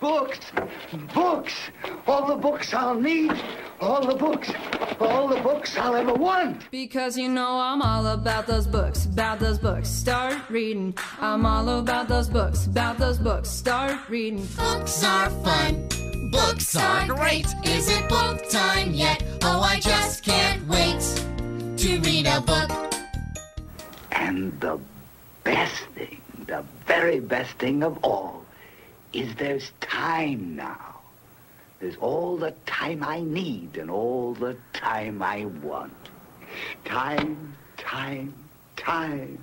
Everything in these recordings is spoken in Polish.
Books, books, all the books I'll need, all the books, all the books I'll ever want. Because you know I'm all about those books, about those books, start reading. I'm all about those books, about those books, start reading. Books are fun, books are great. Is it book time yet? Oh, I just can't wait to read a book. And the best thing, the very best thing of all is there's time now. There's all the time I need and all the time I want. Time, time, time.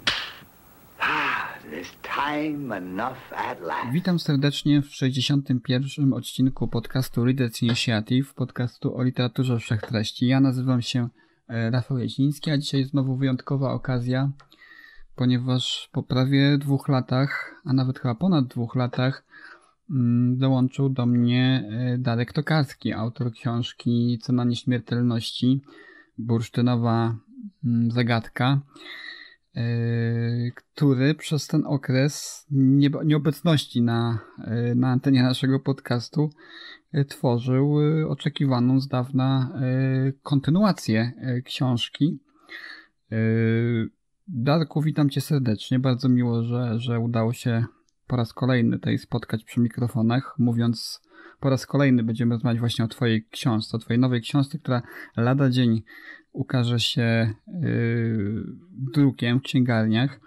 Ah, there's time enough at last. Witam serdecznie w 61. odcinku podcastu Readers Initiative, podcastu o literaturze wszechtreści. Ja nazywam się e, Rafał Jeźniński, a dzisiaj znowu wyjątkowa okazja, ponieważ po prawie dwóch latach, a nawet chyba ponad dwóch latach, Mm, dołączył do mnie e, Darek Tokarski, autor książki Cena Nieśmiertelności, bursztynowa mm, zagadka, e, który przez ten okres nieobecności na, e, na antenie naszego podcastu tworzył oczekiwaną z dawna kontynuację książki. Darku, witam cię serdecznie. Bardzo miło, że, że udało się po raz kolejny tutaj spotkać przy mikrofonach, mówiąc po raz kolejny będziemy rozmawiać właśnie o Twojej książce, o Twojej nowej książce, która lada dzień ukaże się yy, drukiem w księgarniach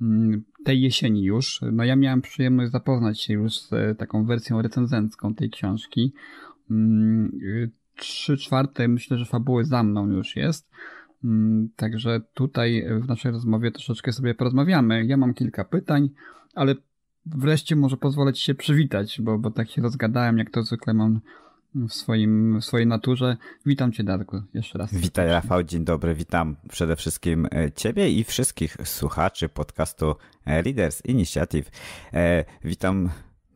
mm, tej jesieni już. No ja miałem przyjemność zapoznać się już z e, taką wersją recenzencką tej książki. Mm, y, trzy czwarte myślę, że fabuły za mną już jest. Mm, także tutaj w naszej rozmowie troszeczkę sobie porozmawiamy. Ja mam kilka pytań, ale wreszcie może pozwolić się przywitać, bo, bo tak się rozgadałem, jak to zwykle mam w, swoim, w swojej naturze. Witam Cię, Darku, jeszcze raz. Witaj, Rafał, dzień dobry. Witam przede wszystkim e, Ciebie i wszystkich słuchaczy podcastu e, Leaders Initiative. E, witam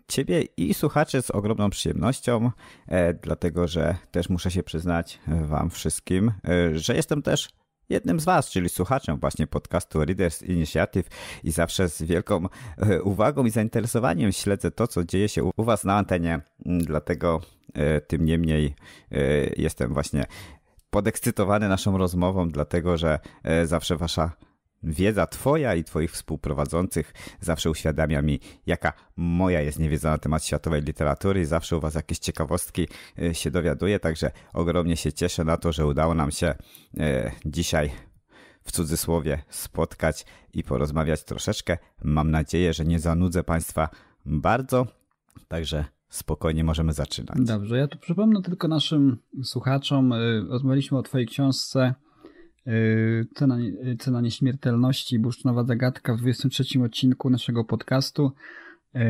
Ciebie i słuchaczy z ogromną przyjemnością, dlatego że też muszę się przyznać Wam wszystkim, że jestem też jednym z Was, czyli słuchaczem właśnie podcastu Readers Initiative i zawsze z wielką e, uwagą i zainteresowaniem śledzę to, co dzieje się u Was na antenie, mm, dlatego e, tym niemniej e, jestem właśnie podekscytowany naszą rozmową, dlatego że zawsze Wasza Wiedza Twoja i Twoich współprowadzących zawsze uświadamia mi, jaka moja jest niewiedza na temat światowej literatury i zawsze u Was jakieś ciekawostki e, się dowiaduję, także ogromnie się cieszę na to, że udało nam się e, dzisiaj w cudzysłowie spotkać i porozmawiać troszeczkę. Mam nadzieję, że nie zanudzę Państwa bardzo, także spokojnie możemy zaczynać. Dobrze, ja tu przypomnę tylko naszym słuchaczom, e, rozmawialiśmy o Twojej książce E, cena, e, cena nieśmiertelności, bursztynowa zagadka w 23 odcinku naszego podcastu. E,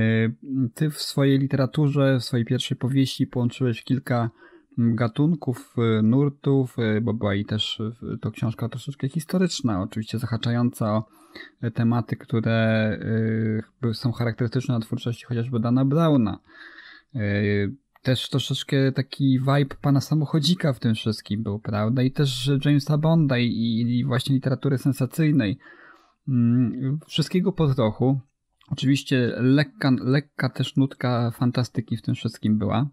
ty w swojej literaturze, w swojej pierwszej powieści połączyłeś kilka gatunków, nurtów, bo była i też to książka troszeczkę historyczna, oczywiście zahaczająca o tematy, które są charakterystyczne na twórczości chociażby Dana Brauna też troszeczkę taki vibe pana samochodzika w tym wszystkim był, prawda? I też Jamesa Bonda i, i właśnie literatury sensacyjnej. Mm, wszystkiego po trochu. Oczywiście lekka, lekka też nutka fantastyki w tym wszystkim była.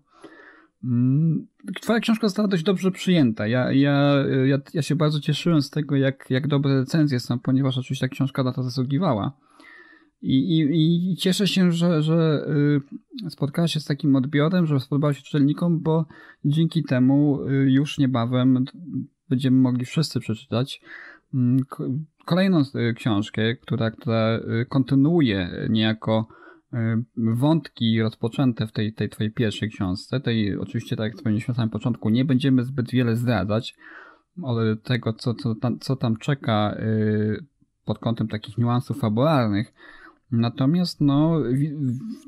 Mm, twoja książka została dość dobrze przyjęta. Ja, ja, ja, ja się bardzo cieszyłem z tego, jak, jak dobre recenzje są, ponieważ oczywiście ta książka na to zasługiwała. I, i, I, cieszę się, że, że y, spotkała się z takim odbiorem, że spodobała się czytelnikom, bo dzięki temu y, już niebawem będziemy mogli wszyscy przeczytać mm, kolejną y, książkę, która, która kontynuuje niejako wątki rozpoczęte w tej, tej twojej pierwszej książce. Tej, oczywiście, tak jak wspomnieliśmy na samym początku, nie będziemy zbyt wiele zdradzać tego, co, co, tam, co tam czeka pod kątem takich niuansów fabularnych, Natomiast no,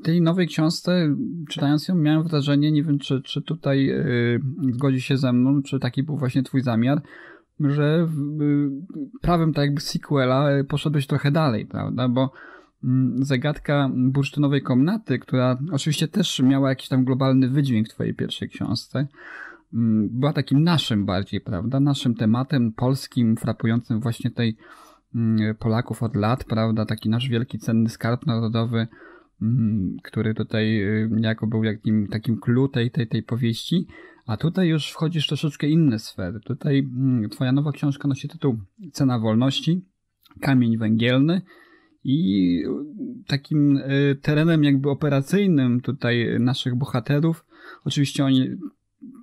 w tej nowej książce, czytając ją, miałem wrażenie, nie wiem czy, czy tutaj y, zgodzi się ze mną, czy taki był właśnie twój zamiar, że y, prawem tak jakby sequela y, poszedłeś trochę dalej, prawda? Bo mm, zagadka bursztynowej komnaty, która oczywiście też miała jakiś tam globalny wydźwięk w twojej pierwszej książce, mm, była takim naszym bardziej, prawda? Naszym tematem polskim, frapującym właśnie tej Mm, Polaków od lat, prawda? Taki nasz wielki, cenny skarb narodowy, mm, który tutaj y, jako był jakim, takim clue tej, tej, tej powieści. A tutaj już wchodzisz troszeczkę inne sfery. Tutaj mm, twoja nowa książka nosi tytuł Cena Wolności, Kamień Węgielny i y, takim y, terenem jakby operacyjnym tutaj naszych bohaterów. Oczywiście oni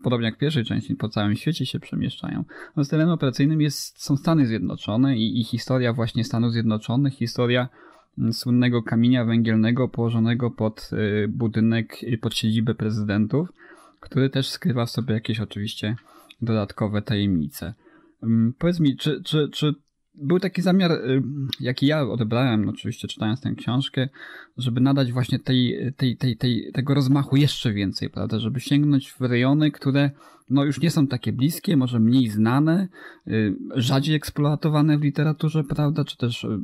podobnie jak w pierwszej części, po całym świecie się przemieszczają. No, z terenem operacyjnym jest, są Stany Zjednoczone i, i historia właśnie Stanów Zjednoczonych, historia mm, słynnego kamienia węgielnego położonego pod y, budynek, y, pod siedzibę prezydentów, który też skrywa w sobie jakieś oczywiście dodatkowe tajemnice. Mm, powiedz mi, czy, czy, czy był taki zamiar, y, jaki ja odebrałem, oczywiście czytając tę książkę, żeby nadać właśnie tej, tej, tej, tej, tego rozmachu jeszcze więcej, prawda? Żeby sięgnąć w rejony, które no już nie są takie bliskie, może mniej znane, y, rzadziej eksploatowane w literaturze, prawda? Czy też y,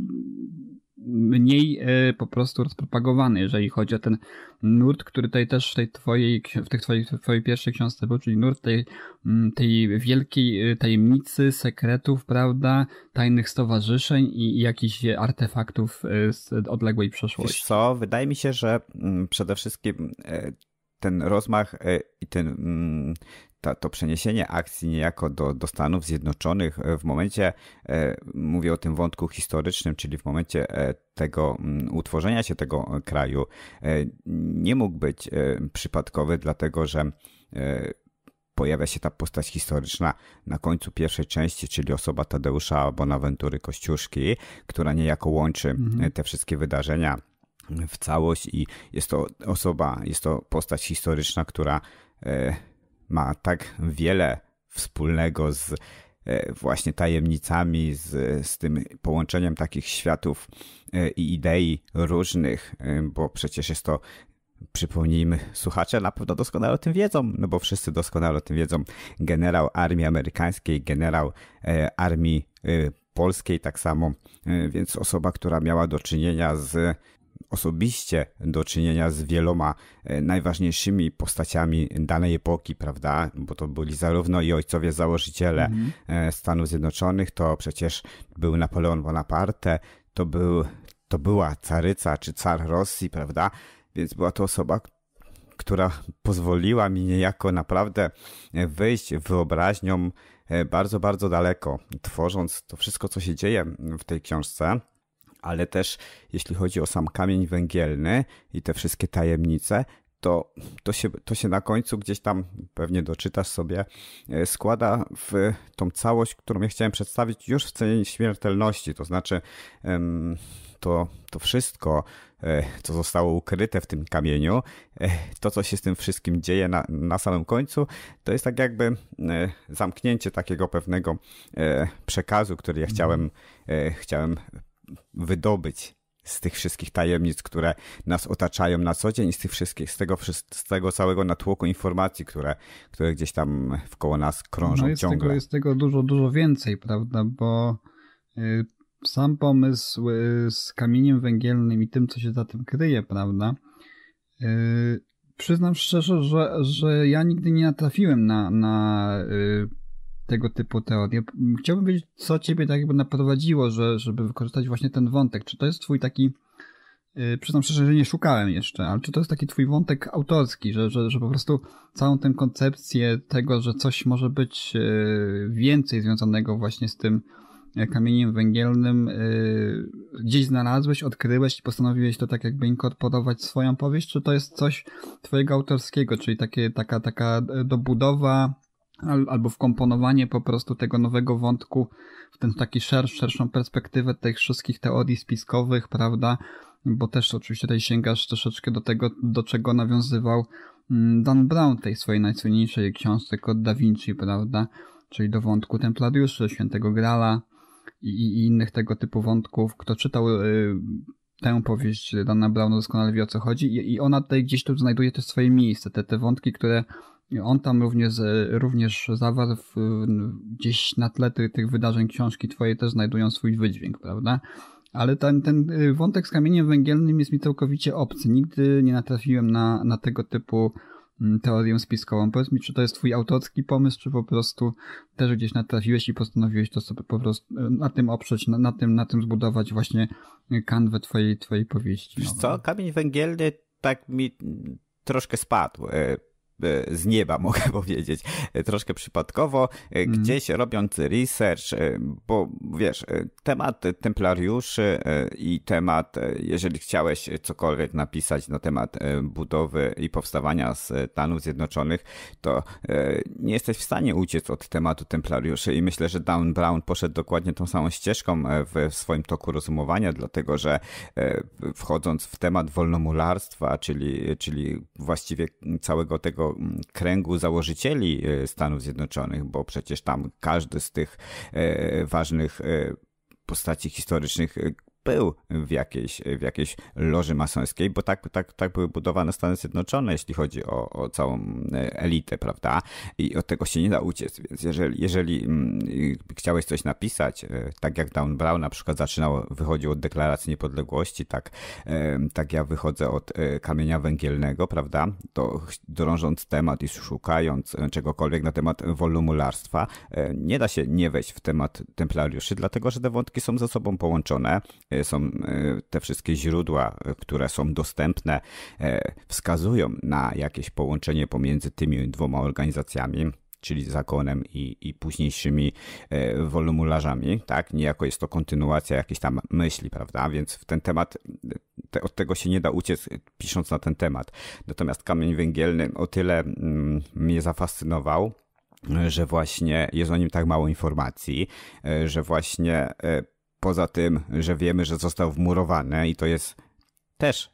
mniej e, po prostu rozpropagowany, jeżeli chodzi o ten nurt, który tutaj też w tej twojej, w tych twoich twojej pierwszej książce był, czyli nurt tej, mm, tej wielkiej e, tajemnicy, sekretów, prawda, tajnych stowarzyszeń i, i jakichś artefaktów e, z odległej przeszłości. Wiesz co, wydaje mi się, że mm, przede wszystkim ten rozmach i ten, mm, to, to przeniesienie akcji niejako do, do Stanów Zjednoczonych e, w momencie, e, mówię o tym wątku historycznym, czyli w momencie e, tego mm, utworzenia się tego kraju, nie mógł być przypadkowy, dlatego że pojawia się ta postać historyczna na końcu pierwszej części, czyli osoba Tadeusza Bonaventury Kościuszki, która niejako łączy mhm. te wszystkie wydarzenia w całość i jest to osoba, jest to postać historyczna, która ma tak wiele wspólnego z e, właśnie tajemnicami, z, z tym połączeniem takich światów e, i idei różnych, e, bo przecież jest to przypomnijmy, słuchacze na pewno doskonale o tym wiedzą, no bo wszyscy doskonale o tym wiedzą. Generał Armii Amerykańskiej, generał Armii Polskiej tak samo, więc osoba, która miała do czynienia z osobiście do czynienia z wieloma e, najważniejszymi postaciami danej epoki, prawda? Bo to byli zarówno i ojcowie założyciele mm -hmm. Stanów Zjednoczonych, to przecież był Napoleon Bonaparte, to, był, to była caryca czy car Rosji, prawda? Więc była to osoba, która pozwoliła mi niejako naprawdę e, wyjść wyobraźnią bardzo, bardzo daleko, tworząc to wszystko, co się dzieje w tej książce ale też jeśli chodzi o sam kamień węgielny i te wszystkie tajemnice, to, to, się, to się na końcu gdzieś tam, pewnie doczytasz sobie, e, składa w tą całość, którą ja chciałem przedstawić już w cenie śmiertelności. To znaczy, to, to wszystko, e, co zostało ukryte w tym kamieniu, e, to, co się z tym wszystkim dzieje na, na samym końcu, to jest tak jakby zamknięcie takiego pewnego przekazu, który ja chciałem, chciałem wydobyć z tych wszystkich tajemnic, które nas otaczają na co dzień z tych wszystkich, z tego, z tego całego natłoku informacji, które, które gdzieś tam wkoło nas krążą no jest ciągle. Tego, jest tego dużo, dużo więcej, prawda, bo y, sam pomysł y, z kamieniem węgielnym i tym, co się za tym kryje, prawda, y, przyznam szczerze, że, że ja nigdy nie natrafiłem na, na tego typu teorie. Chciałbym wiedzieć, co ciebie tak jakby naprowadziło, że, żeby wykorzystać właśnie ten wątek. Czy to jest twój taki, yy, przyznam szczerze, że nie szukałem jeszcze, ale czy to jest taki twój wątek autorski, że, że, że po prostu całą tę koncepcję tego, że coś może być yy, więcej związanego właśnie z tym e, kamieniem węgielnym yy, gdzieś znalazłeś, odkryłeś i postanowiłeś to tak jakby inkorporować w swoją powieść, czy to jest coś twojego autorskiego, czyli takie, taka, taka e, dobudowa albo wkomponowanie po prostu tego nowego wątku w ten taki szersz, szerszą perspektywę tych wszystkich teorii spiskowych, prawda? Bo też oczywiście tutaj sięgasz troszeczkę do tego, do czego nawiązywał mm, Dan Brown tej swojej najsłynniejszej książce od da Vinci, prawda? Czyli do wątku Templariuszy, Świętego Grala i, i innych tego typu wątków. Kto czytał y, tę powieść Dana Browna doskonale wie o co chodzi i, i ona tutaj gdzieś tu znajduje też swoje miejsce. Te, te wątki, które on tam również, e, również zawarł w, gdzieś na tle tych, tych wydarzeń książki twoje też znajdują swój wydźwięk, prawda? Ale ten, ten e, wątek z kamieniem węgielnym jest mi całkowicie obcy. Nigdy nie natrafiłem na, na tego typu teorię spiskową. Powiedz mi, czy to jest twój autorski pomysł, czy po prostu też gdzieś natrafiłeś i postanowiłeś to sobie po prostu e, na tym oprzeć, na, na tym, na tym zbudować właśnie kanwę twojej, twojej powieści. Wiesz co, kamień węgielny tak mi troszkę spadł E, z nieba, mogę powiedzieć, e, troszkę przypadkowo, e, mhm. gdzieś mm. robiąc research, bo wiesz, temat templariuszy i temat, jeżeli chciałeś cokolwiek napisać na temat budowy i powstawania Stanów Zjednoczonych, to nie jesteś w stanie uciec od tematu templariuszy i myślę, że Dan Brown poszedł dokładnie tą samą ścieżką w swoim toku rozumowania, dlatego że wchodząc w temat wolnomularstwa, czyli, czyli właściwie całego tego tego mm, kręgu założycieli e, Stanów Zjednoczonych, bo przecież tam każdy z tych e, e, ważnych postaci historycznych pył w jakiejś, w jakiejś loży masońskiej, bo tak, tak, tak były budowane Stany Zjednoczone, jeśli chodzi o, o całą e, elitę, prawda? I od tego się nie da uciec, więc jeżeli, jeżeli mm, chciałeś coś napisać, e, tak jak Down Brown na przykład zaczynał, wychodził od Deklaracji Niepodległości, tak, e, tak ja wychodzę od kamienia węgielnego, prawda? To drążąc temat i szukając czegokolwiek na temat wolumularstwa, nie da się nie wejść w temat templariuszy, dlatego że te wątki są ze sobą połączone. E, są e, te wszystkie źródła, e, które są dostępne, wskazują na jakieś połączenie pomiędzy tymi dwoma organizacjami czyli zakonem i, i późniejszymi e, wolumularzami, tak? Niejako jest to kontynuacja jakiejś tam myśli, prawda? Więc w ten temat, te, od tego się nie da uciec pisząc na ten temat. Natomiast kamień węgielny o tyle mm, mnie zafascynował, że właśnie jest o nim tak mało informacji, że właśnie Poza tym, że wiemy, że został wmurowany i to jest też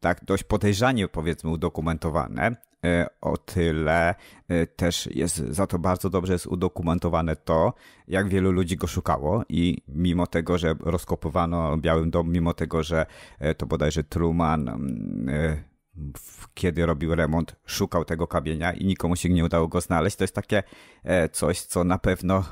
tak dość podejrzanie, powiedzmy, udokumentowane. E, o tyle e, też jest za to bardzo dobrze jest udokumentowane to, jak wielu ludzi go szukało i mimo tego, że rozkopywano Białym Dom, mimo tego, że e, to bodajże Truman mm, kiedy robił remont, szukał tego kamienia i nikomu się nie udało go znaleźć. To jest takie coś, co na pewno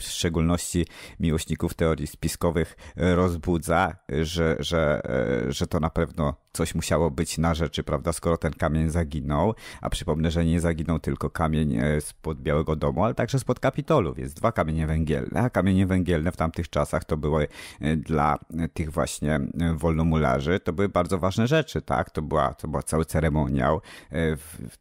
w szczególności miłośników teorii spiskowych rozbudza, że, że, e, że to na pewno coś musiało być na rzeczy, prawda, skoro ten kamień zaginął, a przypomnę, że nie zaginął tylko kamień e, spod Białego Domu, ale także spod Kapitolu, więc dwa kamienie węgielne, a kamienie węgielne w tamtych czasach to były e, dla e, tych właśnie wolnomularzy, to były bardzo ważne rzeczy, tak, to była, to była cały ceremoniał,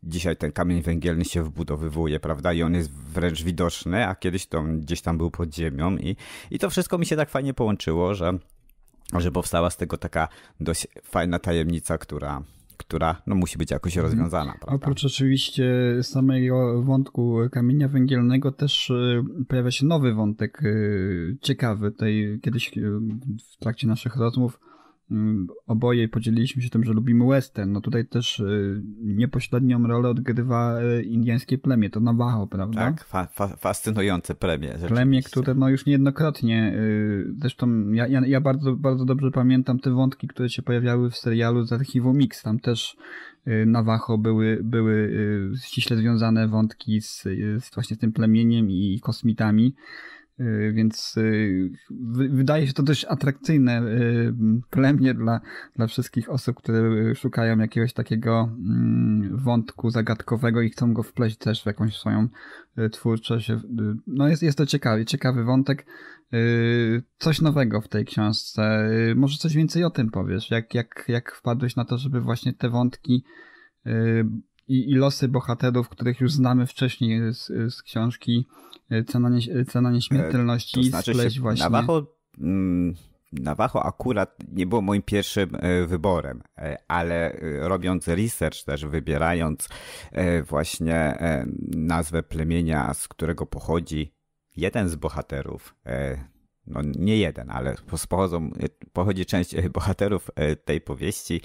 dzisiaj ten kamień węgielny się wbudowywuje, prawda, i on jest wręcz widoczny, a kiedyś to gdzieś tam był pod ziemią i, i to wszystko mi się tak fajnie połączyło, że że powstała z tego taka dość fajna tajemnica, która która no, musi być jakoś mhm. rozwiązana. Prawda? Oprócz oczywiście samego wątku kamienia węgielnego też e, pojawia się nowy wątek e, ciekawy. Tutaj kiedyś e, w trakcie naszych rozmów Mm, oboje podzieliliśmy się tym, że lubimy western. No tutaj też y, niepośrednią rolę odgrywa y, indyjskie plemię, to Navajo, prawda? Tak, fa fa fascynujące plemię. Plemię, które no już niejednokrotnie, y, zresztą ja, ja, ja bardzo, bardzo dobrze pamiętam te wątki, które się pojawiały w serialu z archiwum Mix. Tam też Navajo były, były ściśle związane wątki z, z właśnie z tym plemieniem i kosmitami. Y, więc y, wydaje się to dość atrakcyjne y, plemię dla, dla wszystkich osób, które szukają jakiegoś takiego mm, wątku zagadkowego i chcą go wpleść też w jakąś swoją twórczość. No jest, jest to ciekawy, ciekawy wątek. Coś nowego w tej książce. Może coś więcej o tym powiesz? Jak, jak, jak wpadłeś na to, żeby właśnie te wątki i, i losy bohaterów, których już znamy wcześniej z, z książki e, Cena, nie, Cena Nieśmiertelności e, to znaczy spleść właśnie. Navajo, mm, Navajo akurat nie było moim pierwszym e, wyborem, ale robiąc research też, wybierając właśnie nazwę plemienia, z którego pochodzi jeden z bohaterów no nie jeden, ale pochodzą, pochodzi część e, bohaterów e, tej powieści,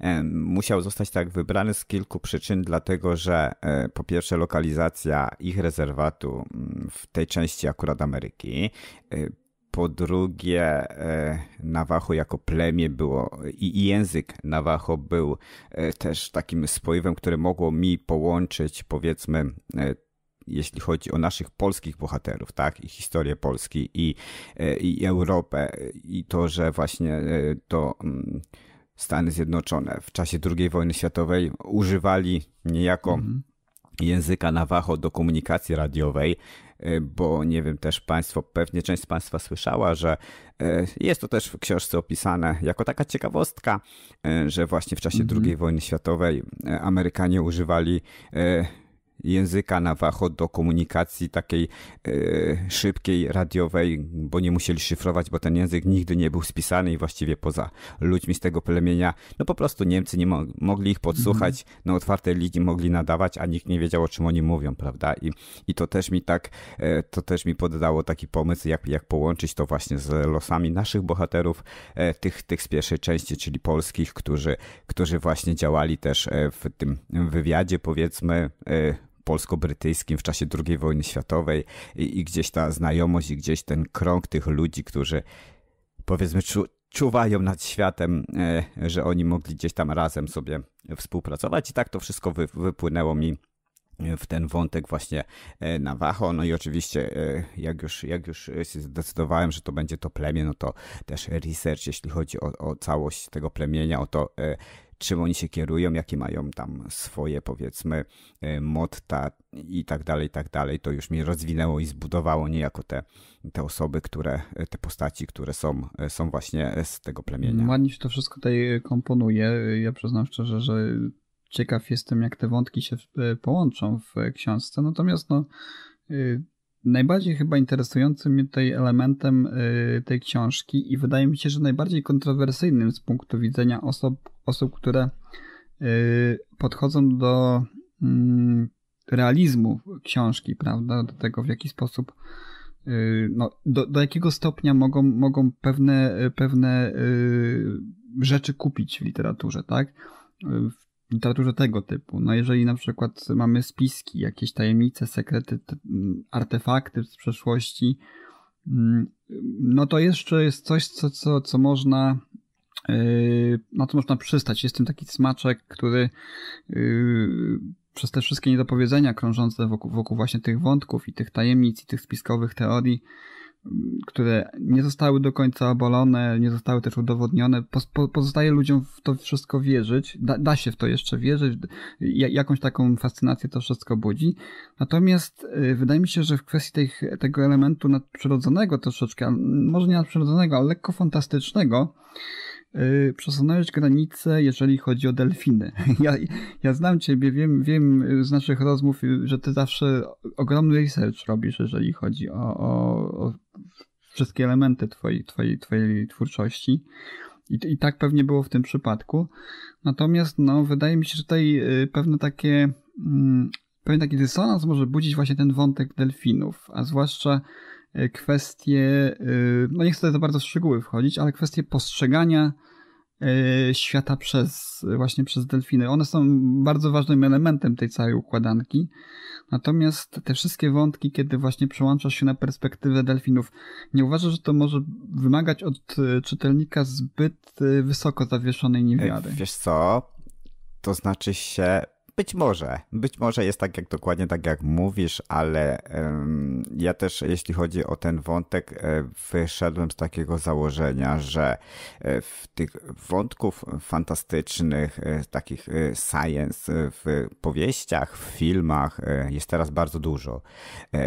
e, musiał zostać tak wybrany z kilku przyczyn, dlatego że po pierwsze lokalizacja ich rezerwatu mm, w tej części akurat Ameryki, po drugie Nawacho jako plemię było i język Nawacho był też takim spoiwem, które mogło mi połączyć powiedzmy jeśli chodzi o naszych polskich bohaterów, tak, i historię Polski i, e, i Europę i to, że właśnie e, to mm, Stany Zjednoczone w czasie II wojny światowej używali niejako mhm. języka nawaho do komunikacji radiowej, e, bo nie wiem, też Państwo, pewnie część z Państwa słyszała, że jest to też w książce opisane jako taka ciekawostka, że właśnie w czasie mm -hmm. II wojny światowej Amerykanie używali języka Navajo do komunikacji takiej e, szybkiej, radiowej, bo nie musieli szyfrować, bo ten język nigdy nie był spisany i właściwie poza ludźmi z tego plemienia. No po prostu Niemcy nie mo mogli ich podsłuchać, mhm. no, otwarte ligi mogli nadawać, a nikt nie wiedział o czym oni mówią, prawda? I, i to też mi tak, e, to też mi poddało taki pomysł, jak, jak połączyć to właśnie z losami naszych bohaterów, e, tych, tych z pierwszej części, czyli polskich, którzy, którzy właśnie działali też w tym wywiadzie, powiedzmy, polsko-brytyjskim w czasie II wojny światowej i, i gdzieś ta znajomość i gdzieś ten krąg tych ludzi, którzy powiedzmy czu, czuwają nad światem, e, że oni mogli gdzieś tam razem sobie współpracować i tak to wszystko wy, wypłynęło mi w ten wątek właśnie e, Navajo. No i oczywiście, e, jak już, jak już zdecydowałem, że to będzie to plemię, no to też research, jeśli chodzi o, o całość tego plemienia, o to czym oni się kierują, jakie mają tam swoje powiedzmy e, motta i tak dalej, i tak dalej. To już mnie rozwinęło i zbudowało niejako te, te osoby, które, e, te postaci, które są, e, są właśnie z tego plemienia. Ładnie się to wszystko tutaj komponuje. Ja przyznam szczerze, że ciekaw jestem, jak te wątki się połączą w książce. Natomiast no, najbardziej chyba interesującym mnie tutaj elementem tej książki i wydaje mi się, że najbardziej kontrowersyjnym z punktu widzenia osób, osób, które y, podchodzą do mm, realizmu książki, prawda? Do tego, w jaki sposób, y, no, do, do jakiego stopnia mogą, mogą pewne, pewne y, rzeczy kupić w literaturze, tak? W literaturze tego typu. No, jeżeli na przykład mamy spiski, jakieś tajemnice, sekrety, mm, artefakty z przeszłości, mm, no to jeszcze jest coś, co, co, co można Yy, na no to można przystać. Jest tym taki smaczek, który yy, przez te wszystkie niedopowiedzenia krążące wokół, wokół właśnie tych wątków i tych tajemnic i tych spiskowych teorii, yy, które nie zostały do końca obalone, nie zostały też udowodnione, pozostaje ludziom w to wszystko wierzyć, da, da się w to jeszcze wierzyć, jakąś taką fascynację to wszystko budzi. Natomiast wydaje mi się, że w kwestii tego elementu nadprzyrodzonego troszeczkę, może nie nadprzyrodzonego, ale lekko fantastycznego, Y, przesunąłeś granicę, jeżeli chodzi o delfiny. Ja, ja znam ciebie, wiem, wiem z naszych rozmów, y, że ty zawsze ogromny research robisz, jeżeli chodzi o, o, o wszystkie elementy twojej, twojej, twojej twórczości. I, I tak pewnie było w tym przypadku. Natomiast no, wydaje mi się, że tutaj y, pewne takie, mm, pewien taki dysonans może budzić właśnie ten wątek delfinów, a zwłaszcza E, kwestie, e, no nie chcę za bardzo w szczegóły wchodzić, ale kwestie postrzegania e, świata przez właśnie przez delfiny. One są bardzo ważnym elementem tej całej układanki. Natomiast te wszystkie wątki, kiedy właśnie przełączasz się na perspektywę delfinów, nie uważasz, że to może wymagać od czytelnika zbyt wysoko zawieszonej niewiary. Wiesz co? To znaczy się być może, być może jest tak jak dokładnie tak jak mówisz, ale um, ja też jeśli chodzi o ten wątek, e, wyszedłem z takiego założenia, że e, w tych wątków fantastycznych, e, takich science w powieściach, w filmach jest teraz bardzo dużo.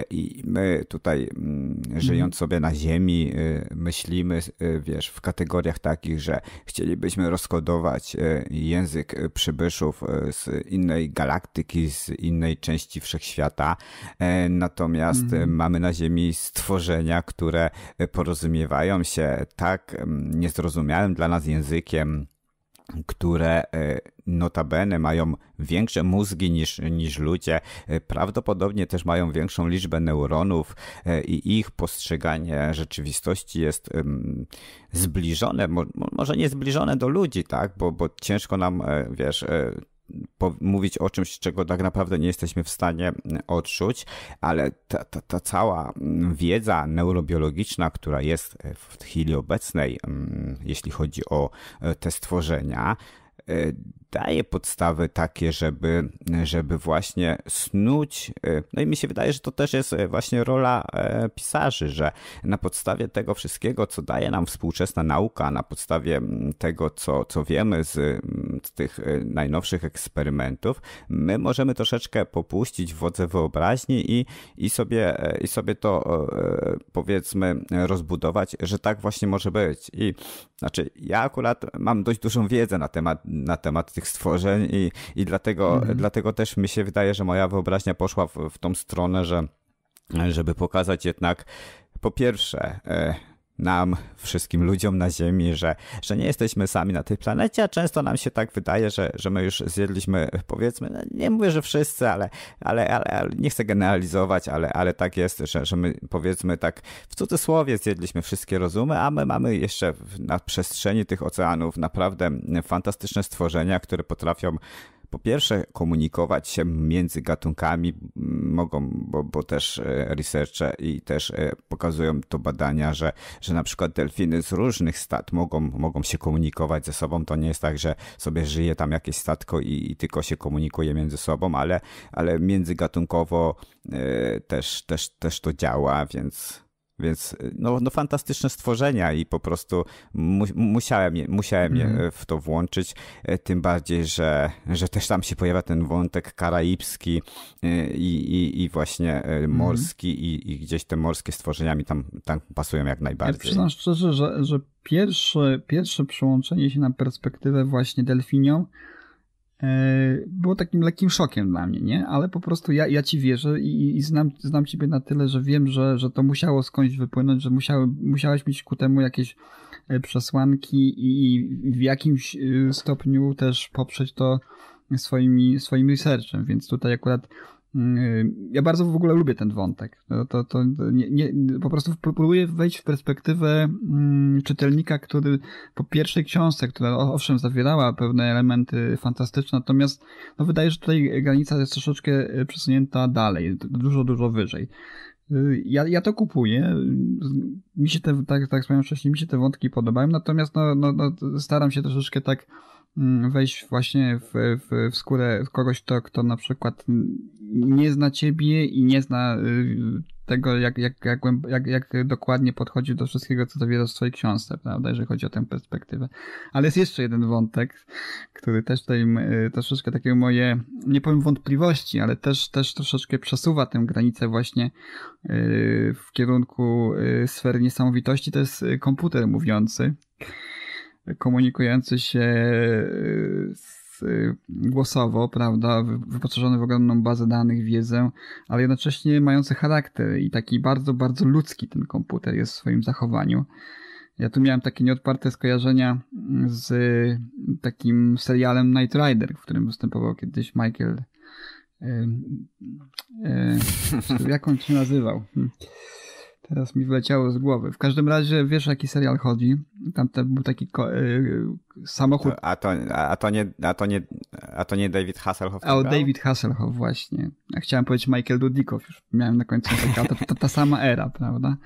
I my tutaj mm, mhm. żyjąc sobie na ziemi myślimy, wiesz, w kategoriach takich, że chcielibyśmy rozkodować język przybyszów z innej innej galaktyki, z innej części wszechświata. E, natomiast mm. mamy na Ziemi stworzenia, które porozumiewają się tak mm, niezrozumiałym dla nas językiem, które e, notabene mają większe mózgi niż, niż ludzie, e, prawdopodobnie też mają większą liczbę neuronów i ich postrzeganie rzeczywistości jest mm, zbliżone, może nie zbliżone do ludzi, tak, bo, bo ciężko nam, wiesz, mówić o czymś, czego tak naprawdę nie jesteśmy w stanie odczuć, ale ta, ta, ta cała mm, wiedza neurobiologiczna, która jest e, w chwili obecnej, mm, jeśli chodzi o e, te stworzenia, e, daje podstawy takie, żeby, żeby właśnie snuć. No i mi się wydaje, że to też jest właśnie rola pisarzy, że na podstawie tego wszystkiego, co daje nam współczesna nauka, na podstawie mm, tego, co, co wiemy z tych e, najnowszych eksperymentów, my możemy troszeczkę popuścić wodze wyobraźni i, i, sobie, e, i sobie to e, powiedzmy rozbudować, że tak właśnie może być. I znaczy, ja akurat mam dość dużą wiedzę na temat, na temat tych stworzeń i, i dlatego, mhm. dlatego też mi się wydaje, że moja wyobraźnia poszła w, w tą stronę, że żeby pokazać jednak po pierwsze nam, wszystkim ludziom na Ziemi, że, że nie jesteśmy sami na tej planecie, a często nam się tak wydaje, że, że my już zjedliśmy, powiedzmy, no, nie mówię, że wszyscy, ale, ale, ale, ale nie chcę generalizować, ale, ale tak jest, że, że my powiedzmy tak w cudzysłowie zjedliśmy wszystkie rozumy, a my mamy jeszcze na przestrzeni tych oceanów naprawdę fantastyczne stworzenia, które potrafią po pierwsze komunikować się między gatunkami mogą, bo, bo też e, researche i też e, pokazują to badania, że, że na przykład delfiny z różnych stad mogą, mogą się komunikować ze sobą. To nie jest tak, że sobie żyje tam jakieś statko i, i tylko się komunikuje między sobą, ale, ale międzygatunkowo e, też, też, też to działa, więc więc y, no, no fantastyczne stworzenia i po prostu mu, musiałem, je, musiałem mm. je mhm. w to włączyć. Y, tym bardziej, że, że też tam się pojawia ten wątek karaibski y, i, i, i właśnie mhm. morski mm. i, i gdzieś te morskie stworzenia mi tam, tam pasują jak najbardziej. Ja przyznam szczerze, że, że pierwsze, pierwsze przełączenie się na perspektywę właśnie delfinią E, było takim lekkim szokiem dla mnie, nie? Ale po prostu ja, ja ci wierzę i, i znam, znam ciebie na tyle, że wiem, że, że to musiało skądś wypłynąć, że musiały, musiałeś mieć ku temu jakieś e, przesłanki i w jakimś e, stopniu też poprzeć to swoimi, swoim researchem, więc tutaj akurat Yy, ja bardzo w ogóle lubię ten wątek. To, no, to, to nie, nie, po prostu próbuję wejść w perspektywę mm, czytelnika, który po pierwszej książce, która owszem zawierała pewne elementy fantastyczne, natomiast no, wydaje się, że tutaj granica jest troszeczkę e, przesunięta dalej, dużo, dużo wyżej. Yy, ja, ja to kupuję. Mi się te, tak, tak wspomniałem wcześniej, mi się te wątki podobają, natomiast no, no, no staram się troszeczkę tak Mm, wejść właśnie w, w, w skórę kogoś, kto, kto na przykład nie zna ciebie i nie zna y, tego, jak, jak, jak, jak, jak dokładnie podchodzi do wszystkiego, co dowiera w swojej książce, prawda, jeżeli chodzi o tę perspektywę. Ale jest jeszcze jeden wątek, który też tutaj y, troszeczkę takie moje, nie powiem wątpliwości, ale też, też troszeczkę przesuwa tę granicę właśnie y, w kierunku sfery niesamowitości, to jest komputer mówiący komunikujący się e, e, głosowo, prawda, wyposażony w ogromną bazę danych, wiedzę, ale jednocześnie mający charakter i taki bardzo, bardzo ludzki ten komputer jest w swoim zachowaniu. Ja tu miałem takie nieodparte skojarzenia z takim serialem Knight Rider, w którym występował kiedyś Michael. E, e, jak on się nazywał? Hmm. Teraz mi wleciało z głowy. W każdym razie wiesz, jaki serial chodzi. Tam był taki y, y, samochód. a, to, a, to nie, a, to nie, a to nie David Hasselhoff. A o David Hasselhoff, właśnie. Ja chciałem powiedzieć Michael Dudikow, już miałem na końcu taka, ta, ta sama era, prawda?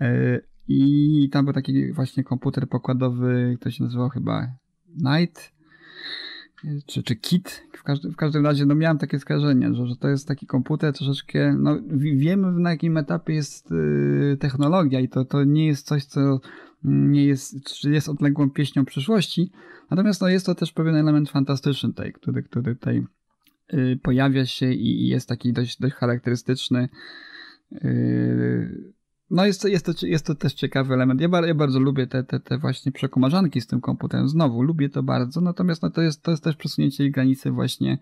E, I tam był taki właśnie komputer pokładowy, ktoś się nazywał chyba Night czy, czy kit. W, każdy, w każdym razie no miałem takie skarżenie że, że to jest taki komputer troszeczkę, no wiemy na jakim etapie jest yy, technologia i to, to nie jest coś, co mm, nie jest, czy jest odległą pieśnią przyszłości, natomiast no, jest to też pewien element fantastyczny tutaj, który, który tutaj yy, pojawia się i, i jest taki dość, dość charakterystyczny. Yy, no jest, jest, to, jest to też ciekawy element. Ja, bar, ja bardzo lubię te, te, te właśnie przekomarzanki z tym komputerem. Znowu, lubię to bardzo, natomiast no, to, jest, to jest też przesunięcie granicy właśnie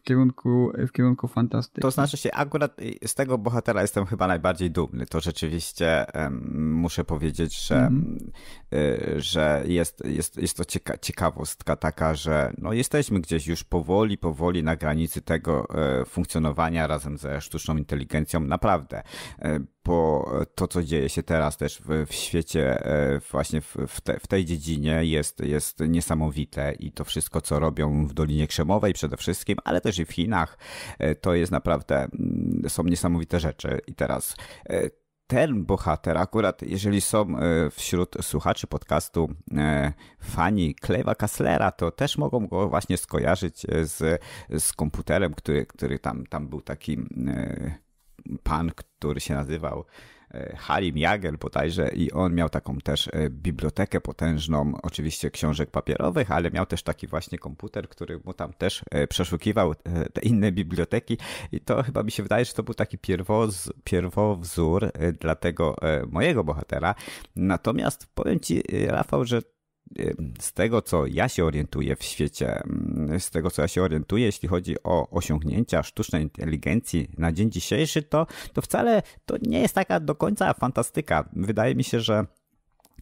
w kierunku, w kierunku fantastyki. To znaczy się, akurat z tego bohatera jestem chyba najbardziej dumny. To rzeczywiście um, muszę powiedzieć, że, mm y, że jest, jest, jest to cieka ciekawostka taka, że no, jesteśmy gdzieś już powoli, powoli na granicy tego y, funkcjonowania razem ze sztuczną inteligencją. Naprawdę. Y, e, bo to, co dzieje się teraz też w, w świecie, e, właśnie w, w, te, w, tej dziedzinie jest, jest niesamowite i to wszystko, co robią w Dolinie Krzemowej przede wszystkim, ale to też i w Chinach. E, to jest naprawdę, mm, są niesamowite rzeczy. I teraz e, ten bohater, akurat jeżeli są e, wśród słuchaczy podcastu fani Klewa Kasslera, to też mogą go właśnie skojarzyć z, z komputerem, który, który tam, tam był taki mm, pan, który się nazywał E, Harim Jagel bodajże i on miał taką też e, bibliotekę potężną, oczywiście książek papierowych, ale miał też taki właśnie komputer, który mu tam też e, przeszukiwał te inne biblioteki i to chyba mi się wydaje, że to był taki pierwoz, pierwowzór dla tego mojego bohatera. Natomiast powiem Ci, Rafał, że z tego, co ja się orientuję w świecie, z tego, co ja się orientuję, jeśli chodzi o osiągnięcia sztucznej inteligencji na dzień dzisiejszy, to, to wcale to nie jest taka do końca fantastyka. Wydaje mi się, że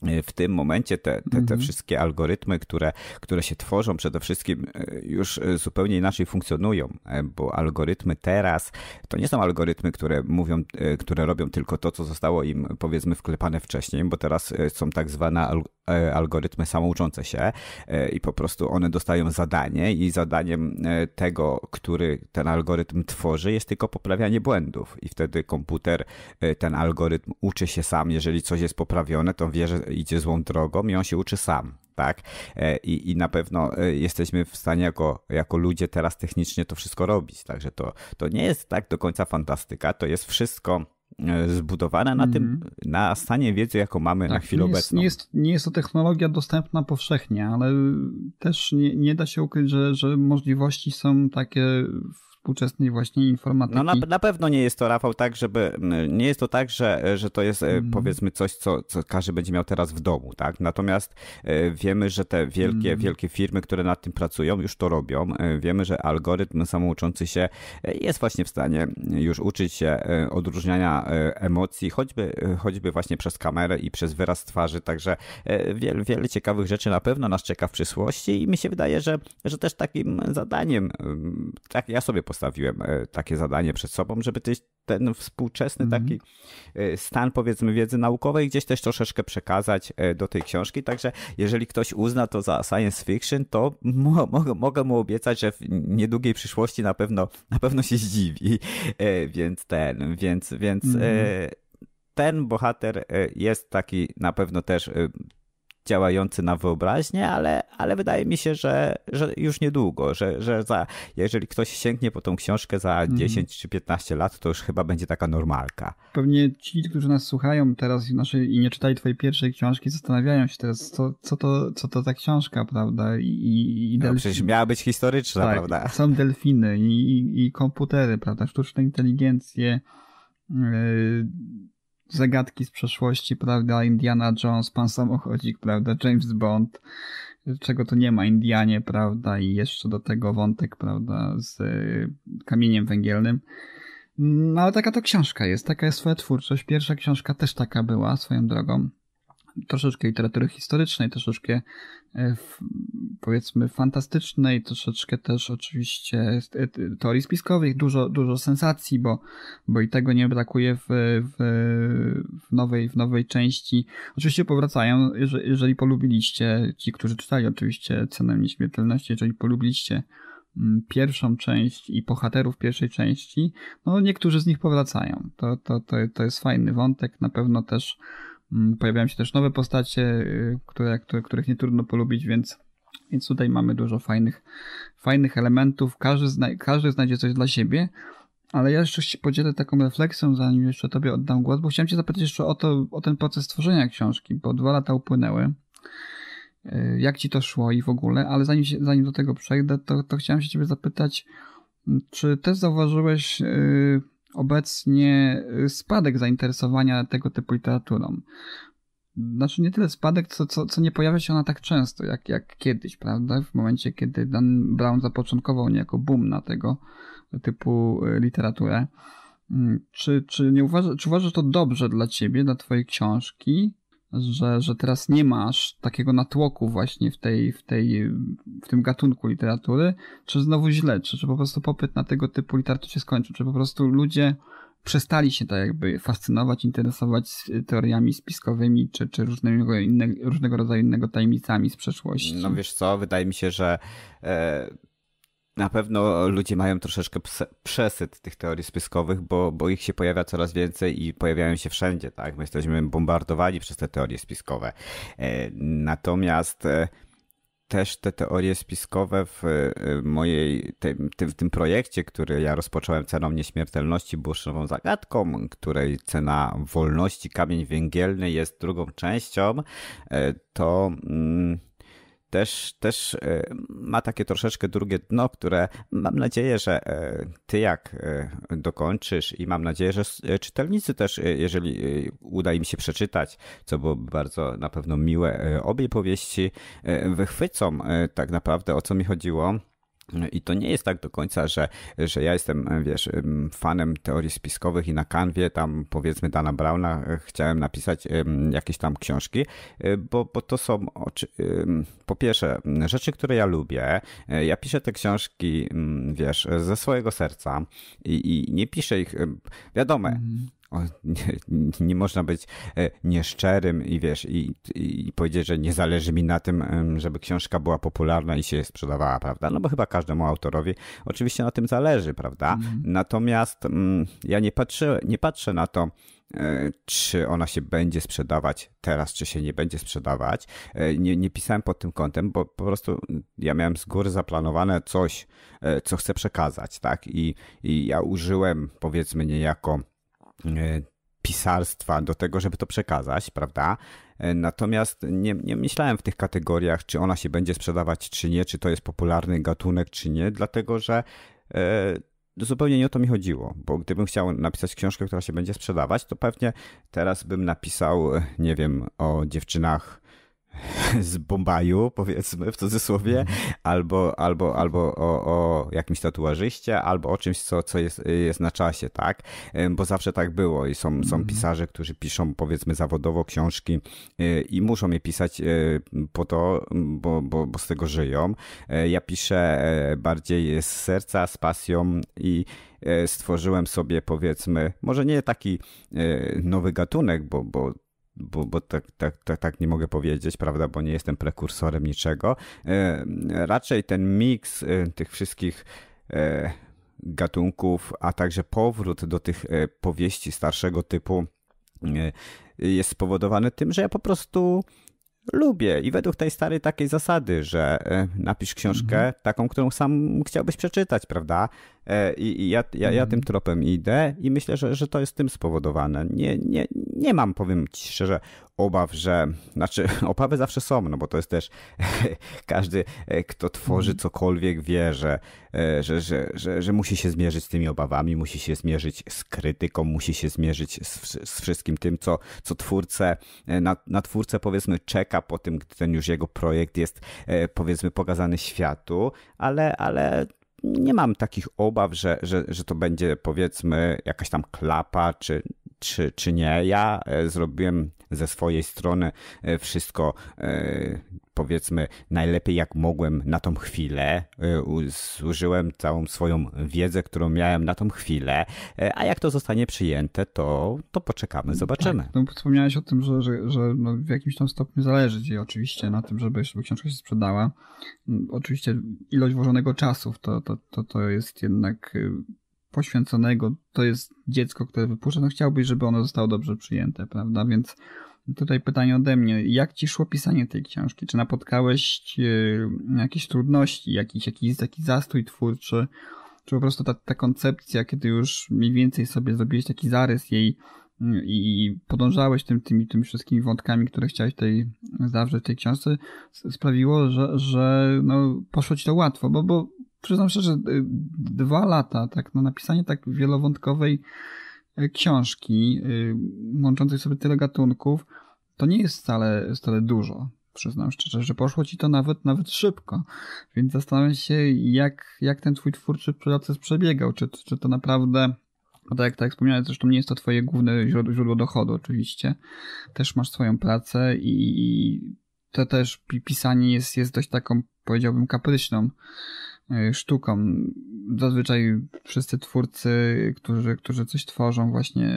Y, w tym momencie te, te, te, mhm. wszystkie algorytmy, które, które się tworzą, przede wszystkim y, już y, zupełnie inaczej funkcjonują, e, bo algorytmy teraz to nie są algorytmy, które mówią, które robią tylko to, co zostało im powiedzmy wklepane wcześniej, bo teraz są tak zwane e, algorytmy samouczące się e, i po prostu one dostają zadanie i zadaniem tego, który ten algorytm tworzy, jest tylko poprawianie błędów i wtedy komputer, ten algorytm uczy się sam, jeżeli coś jest poprawione, to wie, że idzie złą drogą i on się uczy sam. Tak? E, I, I na pewno e, jesteśmy w stanie jako, jako ludzie teraz technicznie to wszystko robić. Także to, to nie jest tak do końca fantastyka, to jest wszystko e, zbudowane na mm -hmm. tym, mhm. na stanie wiedzy, jaką mamy tak, na chwilę nie jest, obecną. Nie jest, nie jest to technologia dostępna powszechnie, ale też nie, nie da się ukryć, że, że możliwości są takie w współczesnej właśnie informatyki. No na, na, pewno nie jest to, Rafał, tak, żeby, nie jest to tak, że, że to jest mm. powiedzmy coś, co, co każdy będzie miał teraz w domu, tak? Natomiast e, wiemy, że te wielkie, mm. wielkie firmy, które nad tym pracują, już to robią. E, wiemy, że algorytm samouczący się jest właśnie w stanie już uczyć się odróżniania emocji, choćby, choćby właśnie przez kamerę i przez wyraz twarzy, także wiele, wiele ciekawych rzeczy na pewno nas czeka w przyszłości i mi się wydaje, że, że też takim zadaniem, tak ja sobie postawiłem e, takie zadanie przed sobą, żeby ten współczesny mm -hmm. taki e, stan, powiedzmy, wiedzy naukowej gdzieś też troszeczkę przekazać e, do tej książki. Także jeżeli ktoś uzna to za science fiction, to mogę mu obiecać, że w niedługiej przyszłości na pewno, na pewno się zdziwi. Więc ten, więc, więc. Mm -hmm. Ten bohater jest taki na pewno też działający na wyobraźnię, ale, ale wydaje mi się, że, że już niedługo, że, że za, jeżeli ktoś sięgnie po tą książkę za 10 mhm. czy 15 lat, to już chyba będzie taka normalka. Pewnie ci, którzy nas słuchają teraz naszej i nie czytali twojej pierwszej książki, zastanawiają się teraz, co, co, to, co to ta książka, prawda? I, i, No, przecież miała być historyczna, tak, prawda? Są delfiny i, i, i komputery, prawda? Sztuczne inteligencje. Yy zagadki z przeszłości, prawda, Indiana Jones, Pan Samochodzik, prawda, James Bond, czego to nie ma, Indianie, prawda, i jeszcze do tego wątek, prawda, z y, kamieniem węgielnym. No ale taka to książka jest, taka jest swoja twórczość. Pierwsza książka też taka była swoją drogą troszeczkę literatury historycznej, troszeczkę e, powiedzmy fantastycznej, troszeczkę też oczywiście e, teorii spiskowych, dużo, dużo sensacji, bo, bo i tego nie brakuje w, w, w nowej, w nowej części. Oczywiście powracają, jeżeli, polubiliście, ci, którzy czytali oczywiście Cenę Nieśmiertelności, jeżeli polubiliście mm, pierwszą część i bohaterów pierwszej części, no niektórzy z nich powracają. To, to, to, to jest fajny wątek, na pewno też Mm, pojawiają się też nowe postacie, y, które, które, których nie trudno polubić, więc, więc tutaj mamy dużo fajnych, fajnych elementów. Każdy, zna, każdy znajdzie coś dla siebie. Ale ja jeszcze się podzielę taką refleksją, zanim jeszcze tobie oddam głos, bo chciałem cię zapytać jeszcze o, to, o ten proces tworzenia książki, bo dwa lata upłynęły. Y, jak ci to szło i w ogóle, ale zanim, się, zanim do tego przejdę, to, to chciałem się ciebie zapytać, mm, czy też zauważyłeś y, obecnie y, spadek zainteresowania tego typu literaturą. Znaczy nie tyle spadek, co, co, co nie pojawia się ona tak często, jak, jak kiedyś, prawda? W momencie, kiedy Dan Brown zapoczątkował niejako boom na tego typu y, literaturę. Mm, czy, czy, nie uważa, czy uważasz to dobrze dla ciebie, dla twojej książki? że, że teraz nie masz takiego natłoku właśnie w, tej, w, tej, w tym gatunku literatury, czy znowu źle, czy, czy po prostu popyt na tego typu literaturę się skończył, czy po prostu ludzie przestali się tak jakby fascynować, interesować y, teoriami spiskowymi, czy, czy różnego, innego różnego rodzaju innego tajemnicami z przeszłości. No wiesz co, wydaje mi się, że... E, na pewno ludzie mają troszeczkę przesyt tych teorii spiskowych, bo, bo ich się pojawia coraz więcej i pojawiają się wszędzie, tak? My jesteśmy bombardowani przez te teorie spiskowe. E, natomiast e, też te teorie spiskowe w e, mojej, tym, w tym projekcie, który ja rozpocząłem ceną nieśmiertelności, było zagadką, której cena wolności kamień węgielny jest drugą częścią, to... Mm, też, też e, ma takie troszeczkę drugie dno, które mam nadzieję, że e, ty jak e, dokończysz i mam nadzieję, że czytelnicy też, jeżeli uda im się przeczytać, co było bardzo na pewno miłe, obie powieści wychwycą tak naprawdę o co mi chodziło i to nie jest tak do końca, że, że ja jestem, wiesz, fanem teorii spiskowych i na kanwie tam powiedzmy Dana Brauna e, chciałem napisać jakieś tam książki, e, bo, bo to są po pierwsze rzeczy, które ja lubię. E, ja piszę te książki, mm, wiesz, ze swojego serca i, i nie piszę ich, wiadomo, mhm. O, nie, nie, można być e, nieszczerym i wiesz, i, i, powiedzieć, że nie zależy mi na tym, żeby książka była popularna i się sprzedawała, prawda? No bo chyba każdemu autorowi oczywiście na tym zależy, prawda? Mhm. Natomiast mm, ja nie patrzę, nie patrzę na to, e, czy ona się będzie sprzedawać teraz, czy się nie będzie sprzedawać. E, nie, nie, pisałem pod tym kątem, bo po prostu mm, ja miałem z góry zaplanowane coś, co chcę przekazać, tak? I, i ja użyłem, powiedzmy, niejako E, pisarstwa do tego, żeby to przekazać, prawda? E, natomiast nie, nie, myślałem w tych kategoriach, czy ona się będzie sprzedawać, czy nie, czy to jest popularny gatunek, czy nie, dlatego że e, zupełnie nie o to mi chodziło, bo gdybym chciał napisać książkę, która się będzie sprzedawać, to pewnie teraz bym napisał, nie wiem, o dziewczynach z Bombaju, powiedzmy w cudzysłowie, mhm. albo, albo, albo o, o jakimś tatuażyście, albo o czymś, co, co jest, jest na czasie, tak? Bo zawsze tak było i są, są mhm. pisarze, którzy piszą powiedzmy zawodowo książki e, i muszą je pisać e, po to, bo, bo, bo z tego żyją. E, ja piszę bardziej z serca, z pasją i stworzyłem sobie powiedzmy, może nie taki nowy gatunek, bo, bo bo, bo tak, tak, tak, tak nie mogę powiedzieć, prawda, bo nie jestem prekursorem niczego. E, raczej ten miks e, tych wszystkich e, gatunków, a także powrót do tych powieści starszego typu jest spowodowany tym, że ja po prostu lubię i według tej starej takiej zasady, że napisz książkę mhm. taką, którą sam chciałbyś przeczytać, prawda? E, I, i ja, ja, ja tym mhm. tropem idę i myślę, że, że to jest tym spowodowane. Nie, nie, nie mam, powiem ci szczerze, obaw, że. Znaczy, obawy zawsze są, no bo to jest też każdy, e, kto tworzy mhm. cokolwiek, wie, że, e, że, że, że, że musi się zmierzyć z tymi obawami, musi się zmierzyć z krytyką, musi się zmierzyć z, z wszystkim tym, co, co twórcę, na, na twórcę powiedzmy czeka po tym, gdy ten już jego projekt jest powiedzmy pokazany światu, ale, ale nie mam takich obaw, że, że, że to będzie powiedzmy jakaś tam klapa, czy, czy, czy nie. Ja e, zrobiłem ze swojej strony e, wszystko e, powiedzmy najlepiej jak mogłem na tą chwilę. E, zużyłem całą swoją wiedzę, którą miałem na tą chwilę, a jak to zostanie przyjęte, to, to poczekamy, tak, zobaczymy. Tak, no, wspomniałeś o tym, że, że, że no w jakimś tam stopniu zależy ci oczywiście na tym, żeby, żeby książka się sprzedała. Mm, oczywiście ilość włożonego czasu to, to, to, to jest jednak y, poświęconego, to jest dziecko, które wypuszcza, no chciałbyś, żeby ono zostało dobrze przyjęte, prawda? Więc tutaj pytanie ode mnie, jak ci szło pisanie tej książki? Czy napotkałeś e, jakieś trudności, jakiś, jakiś, jakiś zastój twórczy? Czy po prostu ta, ta koncepcja, kiedy już mniej więcej sobie zrobiłeś taki zarys jej mm, i podążałeś tym, tymi, tymi wszystkimi wątkami, które chciałeś tej, zawrzeć w tej książce, sprawiło, że, że no, poszło ci to łatwo, bo, bo przyznam szczerze, y, dwa lata, tak, na napisanie tak wielowątkowej e, książki, y, łączącej sobie tyle gatunków, to nie jest wcale, wcale dużo. Przyznam szczerze, że poszło ci to nawet nawet szybko. Więc zastanawiam się, jak, jak ten twój twórczy proces przebiegał. Czy, czy to naprawdę bo tak, tak jak wspomniałem, zresztą nie jest to twoje główne źródło, źródło dochodu oczywiście. Też masz swoją pracę i to też pisanie jest, jest dość taką, powiedziałbym, kapryśną. E, sztuką. Zazwyczaj wszyscy twórcy, którzy, którzy coś tworzą, właśnie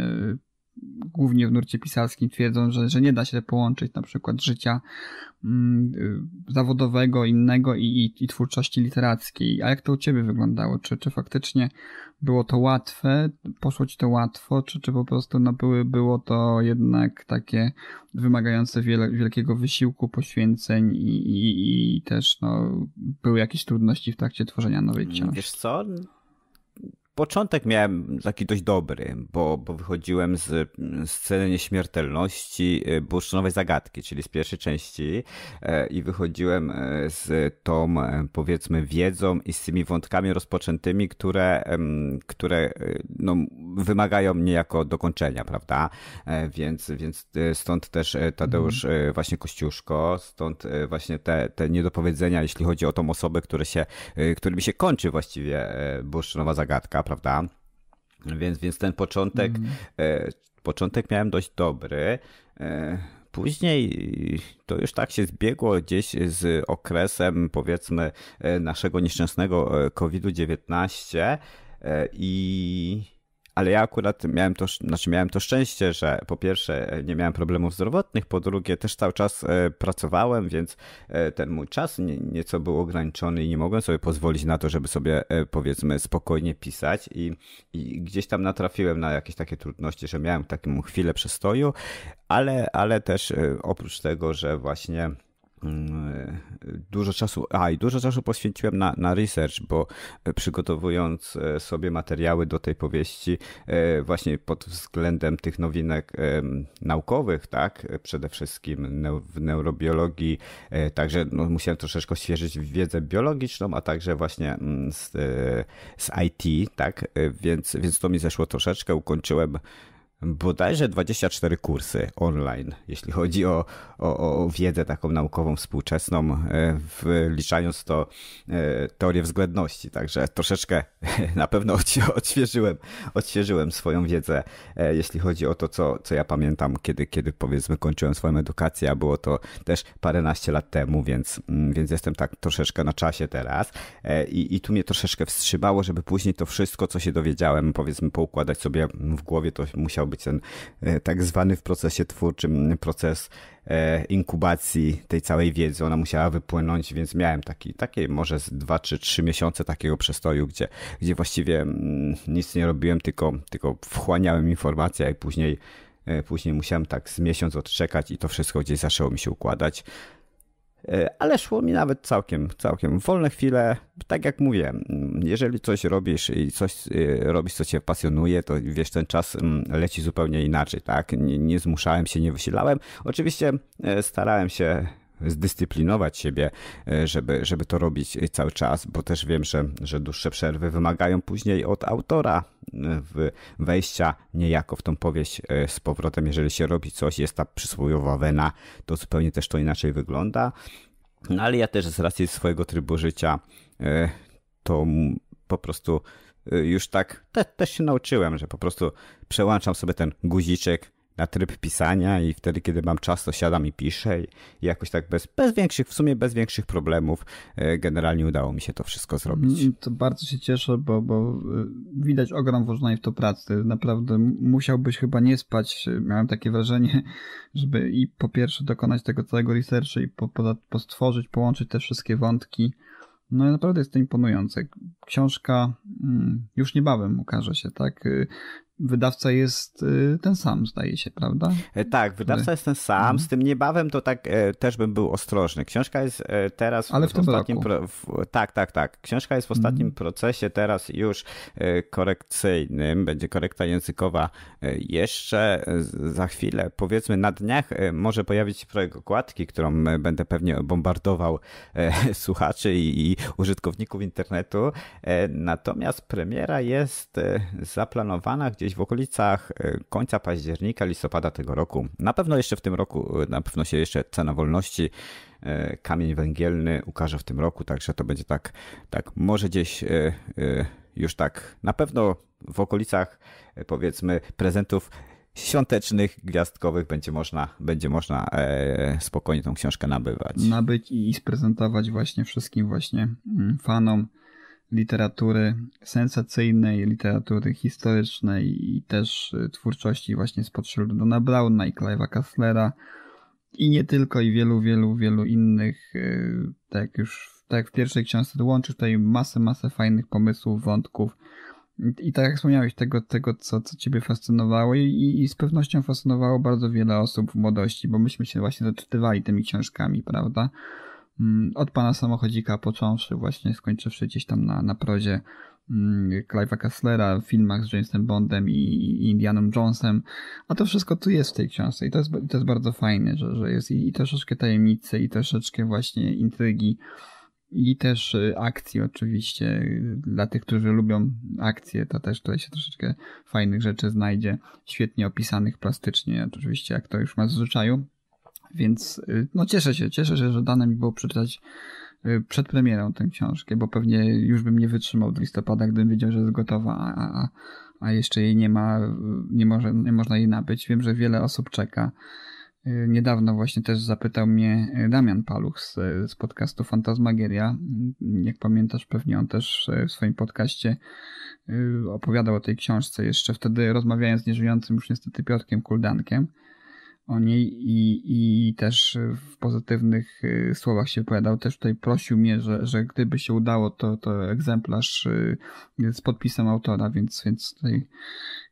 głównie w nurcie pisarskim twierdzą, że, że nie da się połączyć na przykład życia mm, y, zawodowego, innego i, i, i twórczości literackiej. A jak to u Ciebie wyglądało? Czy, czy faktycznie było to łatwe? Poszło Ci to łatwo? Czy, czy po prostu no, były, było to jednak takie wymagające wiele, wielkiego wysiłku, poświęceń i, i, i też no, były jakieś trudności w trakcie tworzenia nowej mm, książki? Wiesz co? Początek miałem taki dość dobry, bo, bo wychodziłem z sceny nieśmiertelności y, bursztynowej zagadki, czyli z pierwszej części e, i wychodziłem e, z tą e, powiedzmy wiedzą i z tymi wątkami rozpoczętymi, które, które no, wymagają niejako dokończenia, prawda? Więc, więc stąd też Tadeusz mhm. właśnie Kościuszko, stąd właśnie te, te niedopowiedzenia, jeśli chodzi o tą osobę, które się, którymi się kończy właściwie bursztynowa zagadka prawda? Więc, więc ten początek, mm. początek miałem dość dobry. E, później to już tak się zbiegło gdzieś z okresem, powiedzmy, e, naszego nieszczęsnego COVID-19 i ale ja akurat miałem to, znaczy miałem to szczęście, że po pierwsze e, nie miałem problemów zdrowotnych, po drugie też cały czas e, pracowałem, więc e, ten mój czas nieco był ograniczony i nie mogłem sobie pozwolić na to, żeby sobie powiedzmy spokojnie pisać i, i gdzieś tam natrafiłem na jakieś takie trudności, że miałem taką chwilę przestoju, ale, ale też oprócz tego, że właśnie Mm, e, dużo czasu, a i dużo czasu poświęciłem na, na research, bo e, przygotowując e, sobie materiały do tej powieści, właśnie pod względem tych nowinek naukowych, tak, przede wszystkim w neurobiologii, także no, musiałem troszeczkę świeżyć wiedzę biologiczną, a także właśnie mm, z, z IT, tak, więc, więc to mi zeszło troszeczkę, ukończyłem bodajże 24 kursy online, jeśli chodzi o, o, o wiedzę taką naukową współczesną, e, wliczając to e, teorię względności. Także troszeczkę na pewno odświeżyłem, odświeżyłem swoją wiedzę, e, jeśli chodzi o to, co, co ja pamiętam, kiedy, kiedy powiedzmy kończyłem swoją edukację, a było to też paręnaście lat temu, więc, mm, więc jestem tak troszeczkę na czasie teraz. I, I tu mnie troszeczkę wstrzymało, żeby później to wszystko, co się dowiedziałem, powiedzmy poukładać sobie w głowie, to musiał być ten e, tak zwany w procesie twórczym proces e, inkubacji tej całej wiedzy. Ona musiała wypłynąć, więc miałem taki, takie może z 2 czy 3 miesiące takiego przestoju, gdzie, gdzie właściwie mm, nic nie robiłem, tylko, tylko wchłaniałem informacje i później, e, później musiałem tak z miesiąc odczekać i to wszystko gdzieś zaczęło mi się układać. E, ale szło mi nawet całkiem, całkiem wolne chwile. Tak jak mówię, jeżeli coś robisz i coś e, robisz, co cię pasjonuje, to wiesz, ten czas leci zupełnie inaczej, tak? Nie, nie zmuszałem się, nie wysilałem. Oczywiście e, starałem się zdyscyplinować siebie, e, żeby, żeby to robić e, cały czas, bo też wiem, że, że dłuższe przerwy wymagają później od autora e, wejścia niejako w tą powieść z powrotem. Jeżeli się robi coś, jest ta przysłowiowa wena, to zupełnie też to inaczej wygląda. No ale ja też z racji swojego trybu życia to po prostu już tak te, też się nauczyłem, że po prostu przełączam sobie ten guziczek na tryb pisania i wtedy, kiedy mam czas, to siadam i piszę i jakoś tak bez, bez większych, w sumie bez większych problemów e, generalnie udało mi się to wszystko zrobić. Mm, to bardzo się cieszę, bo, bo e, widać ogrom włożonej w to pracy. Naprawdę musiałbyś chyba nie spać, miałem takie wrażenie, żeby i po pierwsze dokonać tego całego researchu i po, po, postworzyć, połączyć te wszystkie wątki. No naprawdę jest to imponujące. Książka mm, już niebawem ukaże się, tak? Y, wydawca jest y, ten sam, zdaje się, prawda? E, tak, wydawca jest ten sam, mhm. z tym niebawem to tak e, też bym był ostrożny. Książka jest e, teraz Ale w, w tym ostatnim. Pro... tak, tak, tak. Książka jest w ostatnim mhm. procesie teraz już korekcyjnym. Będzie korekta językowa jeszcze za chwilę. Powiedzmy na dniach może pojawić się projekt okładki, którą będę pewnie bombardował słuchaczy i użytkowników internetu. Natomiast premiera jest zaplanowana gdzieś gdzieś w okolicach y, końca października, listopada tego roku. Na pewno jeszcze w tym roku, y, na pewno się jeszcze cena wolności y, kamień węgielny ukaże w tym roku, także to będzie tak, tak może gdzieś już tak na pewno w okolicach powiedzmy prezentów świątecznych, gwiazdkowych będzie można, będzie można e, spokojnie tą książkę nabywać. Nabyć i sprezentować właśnie wszystkim właśnie mm, fanom literatury sensacyjnej, literatury historycznej i też y, twórczości właśnie spod Dona Browna i Clive'a Kasslera i nie tylko, i wielu, wielu, wielu innych, y, tak już tak jak w pierwszej książce to łączy tutaj masę, masę fajnych pomysłów, wątków i tak jak wspomniałeś, tego, tego co, co ciebie fascynowało i, i z pewnością fascynowało bardzo wiele osób w młodości, bo myśmy się właśnie zaczytywali tymi książkami, prawda? Mm, od pana samochodzika począwszy właśnie skończywszy gdzieś tam na, na prozie mm, Clive'a Kesslera w filmach z Jamesem Bondem i, i Indianą Jonesem, a to wszystko tu jest w tej książce i to jest, to jest bardzo fajne, że, że jest i, i troszeczkę tajemnicy i troszeczkę właśnie intrygi i też y, akcji oczywiście. Dla tych, którzy lubią akcje, to też tutaj się troszeczkę fajnych rzeczy znajdzie, świetnie opisanych plastycznie, oczywiście jak to już ma w zwyczaju. Więc y, no cieszę się, cieszę się, że dane mi było przeczytać y, przed premierą tę książkę, bo pewnie już bym nie wytrzymał do listopada, gdybym wiedział, że jest gotowa, a, a jeszcze jej nie ma, y, nie, może, nie można jej nabyć. Wiem, że wiele osób czeka. Niedawno właśnie też zapytał mnie Damian Paluch z, z podcastu Fantasmagieria. Jak pamiętasz, pewnie on też w swoim podcaście opowiadał o tej książce jeszcze wtedy rozmawiając z nieżyjącym już niestety Piotrkiem Kuldankiem o niej i, i też w pozytywnych y, słowach się wypowiadał. Też tutaj prosił mnie, że, że gdyby się udało, to, to egzemplarz y, z podpisem autora, więc, więc tutaj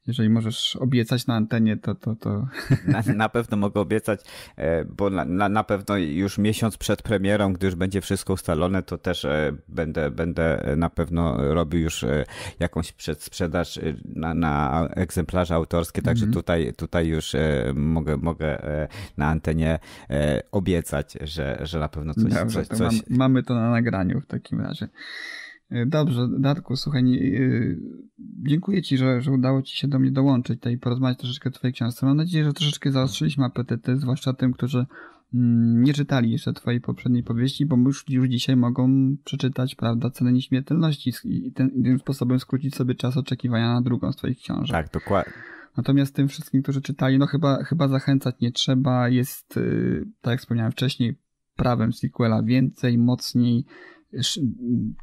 jeżeli możesz obiecać na antenie, to. to, to... Na, na pewno mogę obiecać, e, bo na, na pewno już miesiąc przed premierą, gdy już będzie wszystko ustalone, to też e, będę, będę na pewno robił już e, jakąś przedsprzedaż na, na egzemplarze autorskie, także mhm. tutaj, tutaj już mogę, mogę na antenie obiecać, że, że na pewno coś. Dobrze, coś... mam, mamy to na nagraniu w takim razie. E, dobrze, Darku, słuchaj, e, dziękuję Ci, że, że udało Ci się do mnie dołączyć i porozmawiać troszeczkę o Twojej książce. Mam nadzieję, że troszeczkę zaostrzyliśmy apetyty, zwłaszcza tym, którzy mm, nie czytali jeszcze Twojej poprzedniej powieści, bo już, już dzisiaj mogą przeczytać, prawda, cenę nieśmiertelności i ten, tym sposobem skrócić sobie czas oczekiwania na drugą z Twoich książek. Tak, dokładnie. Natomiast tym wszystkim, którzy czytali, no chyba, chyba zachęcać nie trzeba. Jest, y, tak jak wspomniałem wcześniej, prawem sequela więcej, mocniej,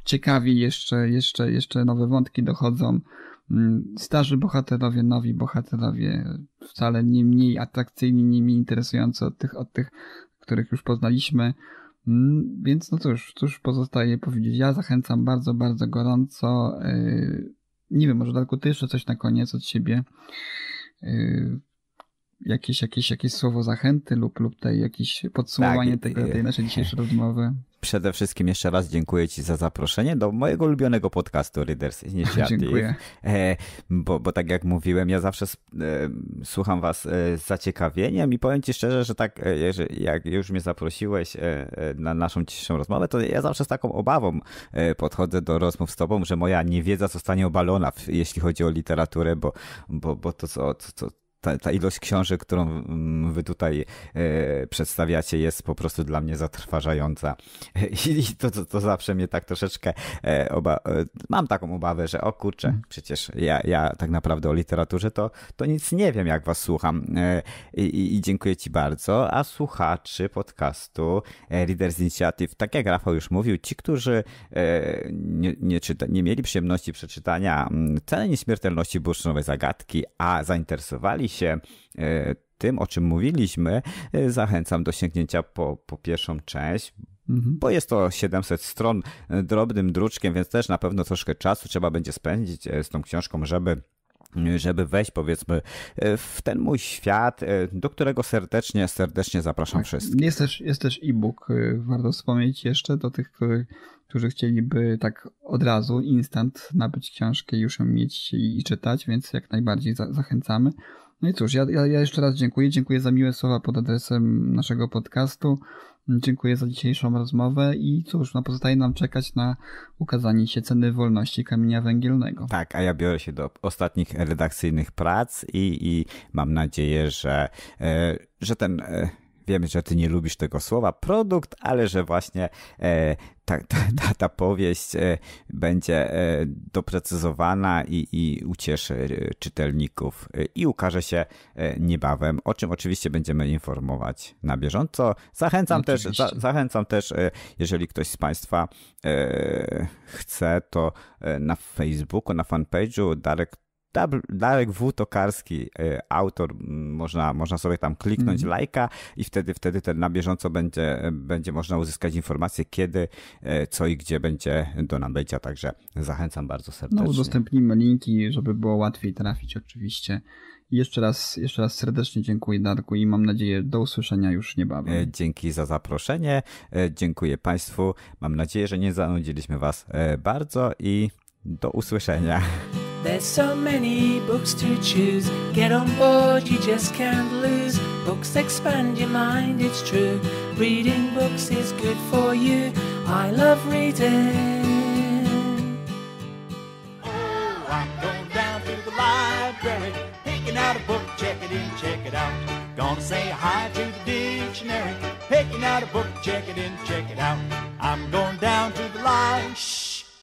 ciekawi jeszcze, jeszcze, jeszcze nowe wątki dochodzą. Mm, starzy bohaterowie, nowi bohaterowie, wcale nie mniej atrakcyjni, nie mniej interesujący od tych, od tych których już poznaliśmy. Mm, więc no cóż, cóż pozostaje powiedzieć. Ja zachęcam bardzo, bardzo gorąco. Y, nie wiem, może Darku, ty jeszcze coś na koniec od siebie. Y, jakieś, jakieś, jakieś słowo zachęty lub, lub tej, jakieś podsumowanie tak. tej, tej y, naszej dzisiejszej rozmowy przede wszystkim jeszcze raz dziękuję Ci za zaproszenie do mojego ulubionego podcastu Readers Initiative. Dziękuję. E, bo, bo tak jak mówiłem, ja zawsze e, słucham Was e, z zaciekawieniem i powiem Ci szczerze, że tak jak już mnie zaprosiłeś na naszą dzisiejszą rozmowę, to ja zawsze z taką obawą podchodzę do rozmów z Tobą, że moja niewiedza zostanie obalona, jeśli chodzi o literaturę, bo, bo, bo to, co, co, ta, ta, ilość książek, którą mm, wy tutaj e, przedstawiacie, jest po prostu dla mnie zatrważająca. I, to, to, to, zawsze mnie tak troszeczkę e, oba, e, mam taką obawę, że o kurczę, mhm. przecież ja, ja tak naprawdę o literaturze to, to nic nie wiem, jak was słucham. E, I, i, dziękuję ci bardzo. A słuchaczy podcastu e, Readers Initiative, tak jak Rafał już mówił, ci, którzy e, nie, nie, czyta, nie mieli przyjemności przeczytania mm, ceny nieśmiertelności bursztynowej zagadki, a zainteresowali się e, tym, o czym mówiliśmy, e, zachęcam do sięgnięcia po, po pierwszą część, mhm. bo jest to 700 stron e, drobnym druczkiem, więc też na pewno troszkę czasu trzeba będzie spędzić z tą książką, żeby żeby wejść powiedzmy w ten mój świat, do którego serdecznie, serdecznie zapraszam tak. wszystkich. Jest też, jest też e-book, warto wspomnieć jeszcze do tych, którzy chcieliby tak od razu, instant nabyć książkę, już ją mieć i, i czytać, więc jak najbardziej za zachęcamy. No i cóż, ja, ja, ja jeszcze raz dziękuję. Dziękuję za miłe słowa pod adresem naszego podcastu. Dziękuję za dzisiejszą rozmowę i cóż, no pozostaje nam czekać na ukazanie się ceny wolności kamienia węgielnego. Tak, a ja biorę się do ostatnich redakcyjnych prac i, i mam nadzieję, że, e, że ten e, Wiemy, że ty nie lubisz tego słowa produkt, ale że właśnie e, ta, ta, ta, powieść e, będzie e, doprecyzowana i, i ucieszy czytelników i ukaże się e, niebawem, o czym oczywiście będziemy informować na bieżąco. Zachęcam no, też, za, zachęcam też, jeżeli ktoś z Państwa chce, to na Facebooku, na fanpage'u Darek Darek W. Tokarski, y, autor, można, można sobie tam kliknąć mm. lajka i wtedy, wtedy ten na bieżąco będzie, będzie można uzyskać informację, kiedy, y, co i gdzie będzie do nabycia, także zachęcam bardzo serdecznie. No, udostępnimy linki, żeby było łatwiej trafić oczywiście. Jeszcze raz, jeszcze raz serdecznie dziękuję Darku i mam nadzieję do usłyszenia już niebawem. Y, dzięki za zaproszenie, dziękuję Państwu. Mam nadzieję, że nie zanudziliśmy Was bardzo i do usłyszenia. There's so many books to choose. Get on board, you just can't lose. Books expand your mind, it's true. Reading books is good for you. I love reading. Oh, I'm going down to the library, picking out a book, check it in, check it out. Gonna say hi to the dictionary, picking out a book, check it in, check it out. I'm going down to the library.